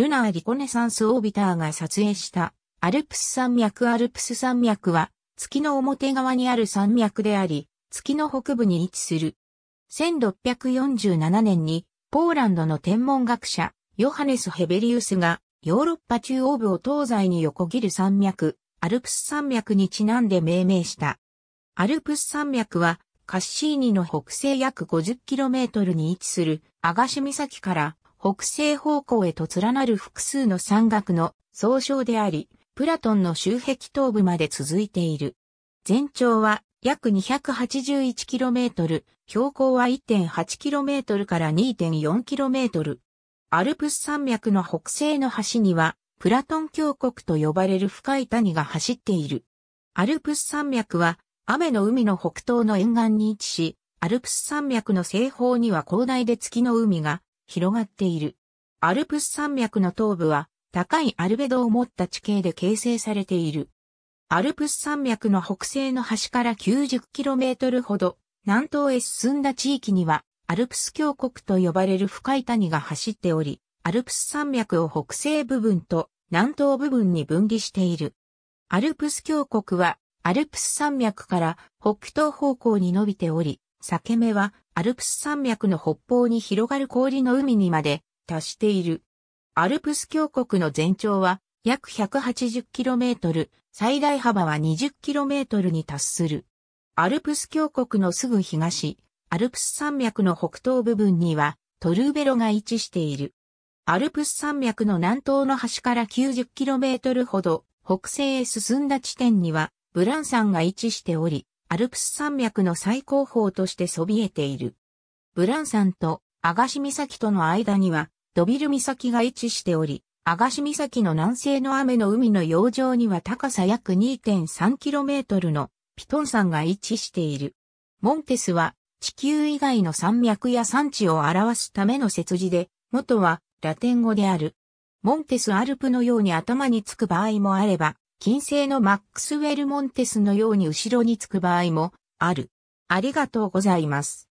ルナーリコネサンスオービターが撮影したアルプス山脈アルプス山脈は月の表側にある山脈であり、月の北部に位置する。1647年にポーランドの天文学者ヨハネス・ヘベリウスがヨーロッパ中央部を東西に横切る山脈、アルプス山脈にちなんで命名した。アルプス山脈はカッシーニの北西約 50km に位置するアガシ岬から北西方向へと連なる複数の山岳の総称であり、プラトンの周壁東部まで続いている。全長は約 281km、標高は 1.8km から 2.4km。アルプス山脈の北西の端には、プラトン峡谷と呼ばれる深い谷が走っている。アルプス山脈は、雨の海の北東の沿岸に位置し、アルプス山脈の西方には広大で月の海が広がっている。アルプス山脈の東部は高いアルベドを持った地形で形成されている。アルプス山脈の北西の端から 90km ほど南東へ進んだ地域にはアルプス峡谷と呼ばれる深い谷が走っており、アルプス山脈を北西部分と南東部分に分離している。アルプス峡谷はアルプス山脈から北東方向に伸びており、裂け目はアルプス山脈の北方に広がる氷の海にまで達している。アルプス峡谷の全長は約 180km、最大幅は 20km に達する。アルプス峡谷のすぐ東、アルプス山脈の北東部分にはトルーベロが位置している。アルプス山脈の南東の端から 90km ほど北西へ進んだ地点にはブラン山が位置しており、アルプス山脈の最高峰としてそびえている。ブラン山とアガシ岬との間にはドビル岬が位置しており、アガシ岬の南西の雨の海の洋上には高さ約 2.3km のピトン山が位置している。モンテスは地球以外の山脈や山地を表すための節字で、元はラテン語である。モンテスアルプのように頭につく場合もあれば、金星のマックスウェル・モンテスのように後ろにつく場合もある。ありがとうございます。